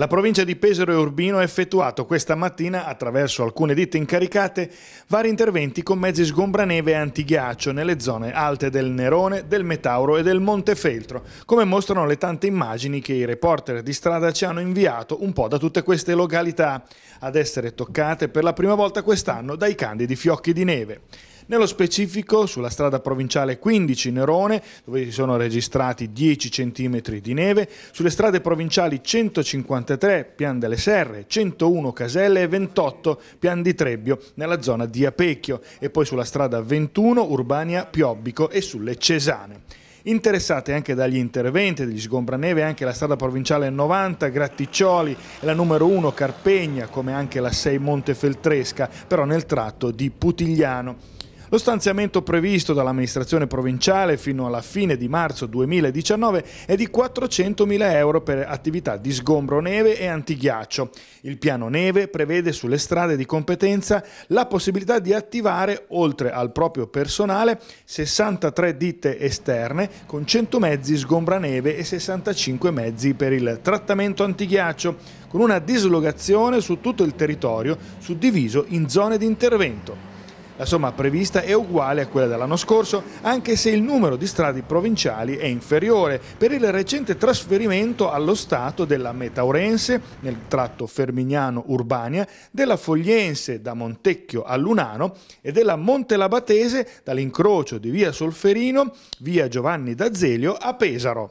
La provincia di Pesaro e Urbino ha effettuato questa mattina, attraverso alcune ditte incaricate, vari interventi con mezzi sgombraneve e antighiaccio nelle zone alte del Nerone, del Metauro e del Monte Feltro, come mostrano le tante immagini che i reporter di strada ci hanno inviato un po' da tutte queste località, ad essere toccate per la prima volta quest'anno dai candidi fiocchi di neve nello specifico sulla strada provinciale 15 Nerone, dove si sono registrati 10 cm di neve, sulle strade provinciali 153 Pian delle Serre, 101 Caselle e 28 Pian di Trebbio, nella zona di Apecchio, e poi sulla strada 21 Urbania Piobbico e sulle Cesane interessate anche dagli interventi degli sgombraneve anche la strada provinciale 90 Gratticcioli e la numero 1 Carpegna come anche la 6 Montefeltresca però nel tratto di Putigliano. Lo stanziamento previsto dall'amministrazione provinciale fino alla fine di marzo 2019 è di 400.000 euro per attività di sgombro neve e antighiaccio. Il piano neve prevede sulle strade di competenza la possibilità di attivare, oltre al proprio personale, 63 ditte esterne con 100 mezzi sgombraneve e 65 mezzi per il trattamento antighiaccio, con una dislocazione su tutto il territorio suddiviso in zone di intervento. La somma prevista è uguale a quella dell'anno scorso, anche se il numero di strade provinciali è inferiore per il recente trasferimento allo Stato della Metaurense nel tratto Fermignano-Urbania, della Fogliense da Montecchio a Lunano e della Montelabatese dall'incrocio di via Solferino, via Giovanni d'Azeglio a Pesaro.